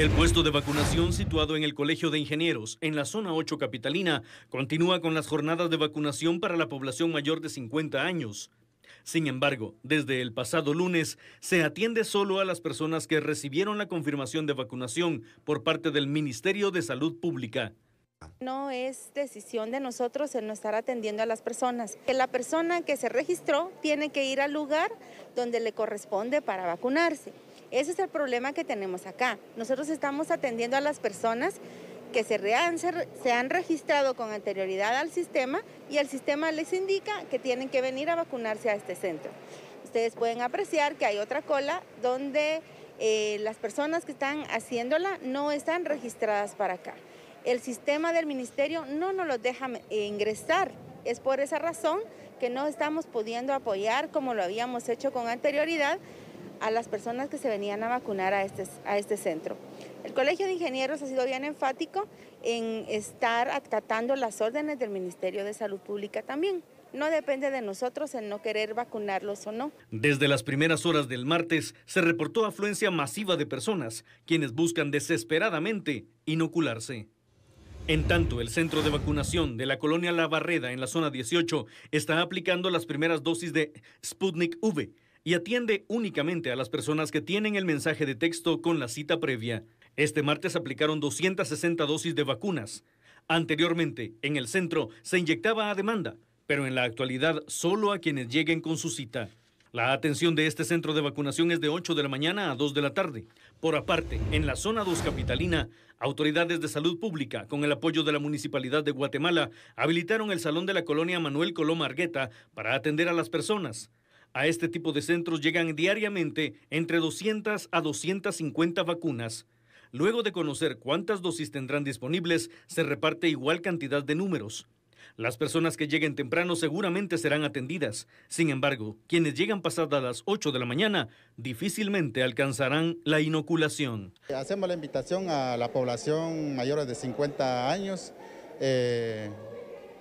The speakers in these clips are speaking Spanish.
El puesto de vacunación situado en el Colegio de Ingenieros, en la zona 8 capitalina, continúa con las jornadas de vacunación para la población mayor de 50 años. Sin embargo, desde el pasado lunes se atiende solo a las personas que recibieron la confirmación de vacunación por parte del Ministerio de Salud Pública. No es decisión de nosotros el no estar atendiendo a las personas. Que la persona que se registró tiene que ir al lugar donde le corresponde para vacunarse. Ese es el problema que tenemos acá. Nosotros estamos atendiendo a las personas que se, han, registrado con anterioridad al sistema y el sistema les indica que tienen que venir a vacunarse a este centro. Ustedes pueden apreciar que hay otra cola donde eh, las personas que están haciéndola no están registradas para acá. El sistema del ministerio no nos los deja ingresar. Es por esa razón que no estamos pudiendo apoyar como lo habíamos hecho con anterioridad a las personas que se venían a vacunar a este, a este centro. El Colegio de Ingenieros ha sido bien enfático en estar acatando las órdenes del Ministerio de Salud Pública también. No depende de nosotros en no querer vacunarlos o no. Desde las primeras horas del martes se reportó afluencia masiva de personas, quienes buscan desesperadamente inocularse. En tanto, el centro de vacunación de la colonia La Barreda en la zona 18 está aplicando las primeras dosis de Sputnik V y atiende únicamente a las personas que tienen el mensaje de texto con la cita previa. Este martes aplicaron 260 dosis de vacunas. Anteriormente, en el centro se inyectaba a demanda, pero en la actualidad solo a quienes lleguen con su cita. La atención de este centro de vacunación es de 8 de la mañana a 2 de la tarde. Por aparte, en la zona 2 capitalina, autoridades de salud pública, con el apoyo de la Municipalidad de Guatemala, habilitaron el salón de la colonia Manuel Coloma Argueta para atender a las personas. A este tipo de centros llegan diariamente entre 200 a 250 vacunas. Luego de conocer cuántas dosis tendrán disponibles, se reparte igual cantidad de números. Las personas que lleguen temprano seguramente serán atendidas. Sin embargo, quienes llegan pasadas las 8 de la mañana difícilmente alcanzarán la inoculación. Hacemos la invitación a la población mayor de 50 años, eh,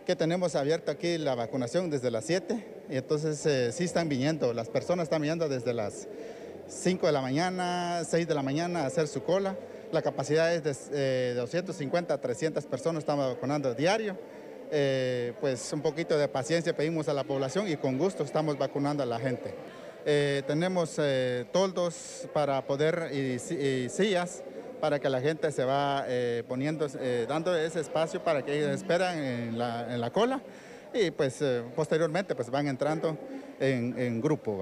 que tenemos abierta aquí la vacunación desde las 7 y entonces eh, sí están viniendo, las personas están viniendo desde las 5 de la mañana, 6 de la mañana a hacer su cola. La capacidad es de 250 eh, 300 personas, estamos vacunando diario. Eh, pues un poquito de paciencia pedimos a la población y con gusto estamos vacunando a la gente. tenemos toldos para poder y, sillas para que la gente se va poniendo, dando ese espacio para que ellos esperan en la, en la cola y pues eh, posteriormente pues van entrando en, grupo.